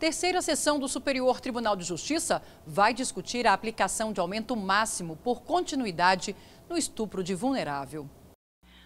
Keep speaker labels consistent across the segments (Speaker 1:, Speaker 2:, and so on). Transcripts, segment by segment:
Speaker 1: terceira sessão do Superior Tribunal de Justiça vai discutir a aplicação de aumento máximo por continuidade no estupro de vulnerável.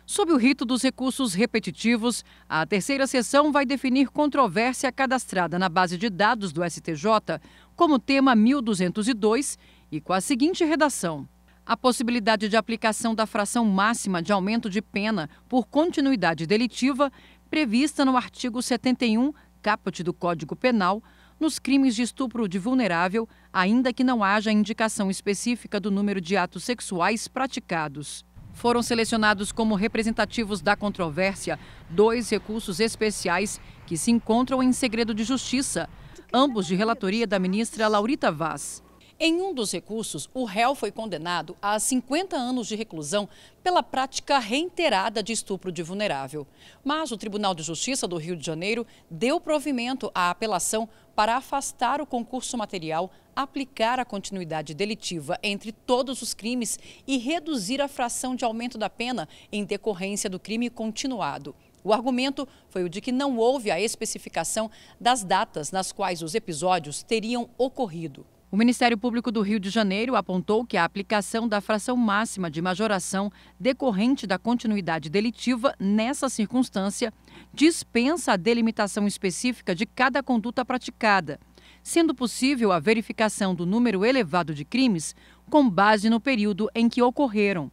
Speaker 1: Sob o rito dos recursos repetitivos, a terceira sessão vai definir controvérsia cadastrada na base de dados do STJ como tema 1202 e com a seguinte redação: A possibilidade de aplicação da fração máxima de aumento de pena por continuidade delitiva prevista no artigo 71, caput do Código Penal nos crimes de estupro de vulnerável, ainda que não haja indicação específica do número de atos sexuais praticados. Foram selecionados como representativos da controvérsia dois recursos especiais que se encontram em segredo de justiça, ambos de relatoria da ministra Laurita Vaz. Em um dos recursos, o réu foi condenado a 50 anos de reclusão pela prática reiterada de estupro de vulnerável. Mas o Tribunal de Justiça do Rio de Janeiro deu provimento à apelação para afastar o concurso material, aplicar a continuidade delitiva entre todos os crimes e reduzir a fração de aumento da pena em decorrência do crime continuado. O argumento foi o de que não houve a especificação das datas nas quais os episódios teriam ocorrido. O Ministério Público do Rio de Janeiro apontou que a aplicação da fração máxima de majoração decorrente da continuidade delitiva nessa circunstância dispensa a delimitação específica de cada conduta praticada, sendo possível a verificação do número elevado de crimes com base no período em que ocorreram.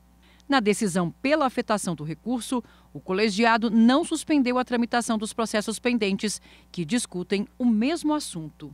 Speaker 1: Na decisão pela afetação do recurso, o colegiado não suspendeu a tramitação dos processos pendentes que discutem o mesmo assunto.